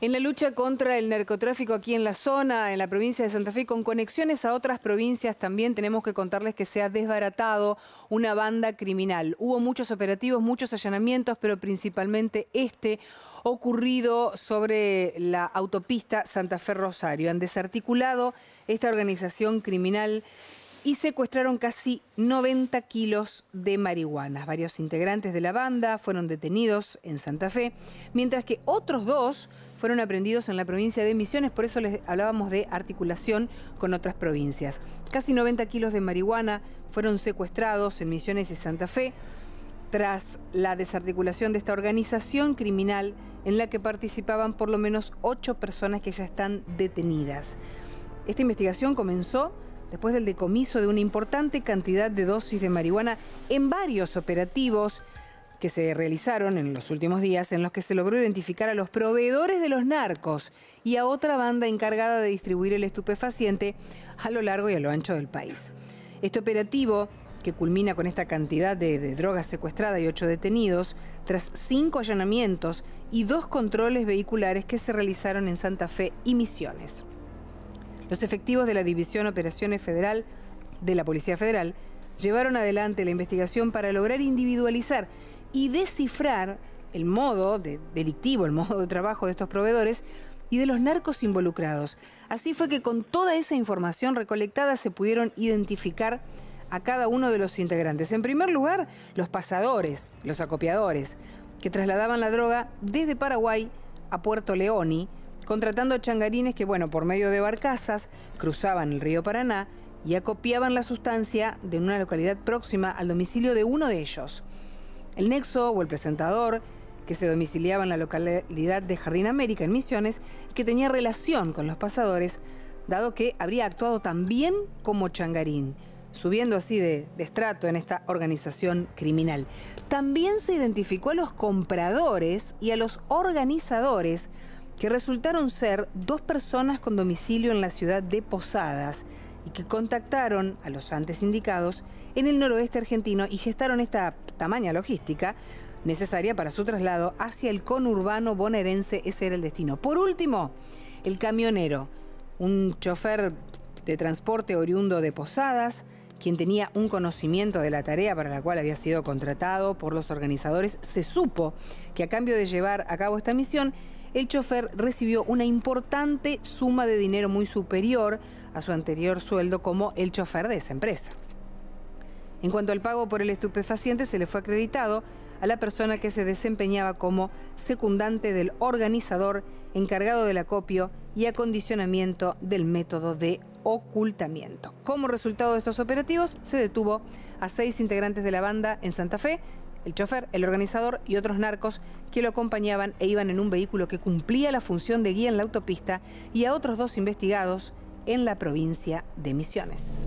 en la lucha contra el narcotráfico aquí en la zona, en la provincia de Santa Fe, con conexiones a otras provincias también tenemos que contarles que se ha desbaratado una banda criminal. Hubo muchos operativos, muchos allanamientos, pero principalmente este ocurrido sobre la autopista Santa Fe-Rosario. Han desarticulado esta organización criminal y secuestraron casi 90 kilos de marihuana. Varios integrantes de la banda fueron detenidos en Santa Fe, mientras que otros dos fueron aprendidos en la provincia de Misiones, por eso les hablábamos de articulación con otras provincias. Casi 90 kilos de marihuana fueron secuestrados en Misiones y Santa Fe tras la desarticulación de esta organización criminal en la que participaban por lo menos ocho personas que ya están detenidas. Esta investigación comenzó después del decomiso de una importante cantidad de dosis de marihuana en varios operativos que se realizaron en los últimos días en los que se logró identificar a los proveedores de los narcos y a otra banda encargada de distribuir el estupefaciente a lo largo y a lo ancho del país. Este operativo, que culmina con esta cantidad de, drogas secuestrada y ocho detenidos, tras cinco allanamientos y dos controles vehiculares que se realizaron en Santa Fe y Misiones. Los efectivos de la División Operaciones Federal de la Policía Federal llevaron adelante la investigación para lograr individualizar y descifrar el modo de delictivo, el modo de trabajo de estos proveedores y de los narcos involucrados. Así fue que con toda esa información recolectada se pudieron identificar a cada uno de los integrantes. En primer lugar, los pasadores, los acopiadores, que trasladaban la droga desde Paraguay a Puerto Leoni, contratando changarines que, bueno, por medio de barcazas, cruzaban el río Paraná y acopiaban la sustancia de una localidad próxima al domicilio de uno de ellos. El nexo o el presentador, que se domiciliaba en la localidad de Jardín América, en Misiones, y que tenía relación con los pasadores, dado que habría actuado también como changarín, subiendo así de, de estrato en esta organización criminal. También se identificó a los compradores y a los organizadores que resultaron ser dos personas con domicilio en la ciudad de Posadas y que contactaron a los antes indicados en el noroeste argentino y gestaron esta tamaña logística necesaria para su traslado hacia el conurbano bonaerense. Ese era el destino. Por último, el camionero, un chofer de transporte oriundo de Posadas, quien tenía un conocimiento de la tarea para la cual había sido contratado por los organizadores, se supo que a cambio de llevar a cabo esta misión, el chofer recibió una importante suma de dinero muy superior a su anterior sueldo como el chofer de esa empresa. En cuanto al pago por el estupefaciente, se le fue acreditado a la persona que se desempeñaba como secundante del organizador encargado del acopio y acondicionamiento del método de ocultamiento. Como resultado de estos operativos, se detuvo a seis integrantes de la banda en Santa Fe el chofer, el organizador y otros narcos que lo acompañaban e iban en un vehículo que cumplía la función de guía en la autopista y a otros dos investigados en la provincia de Misiones.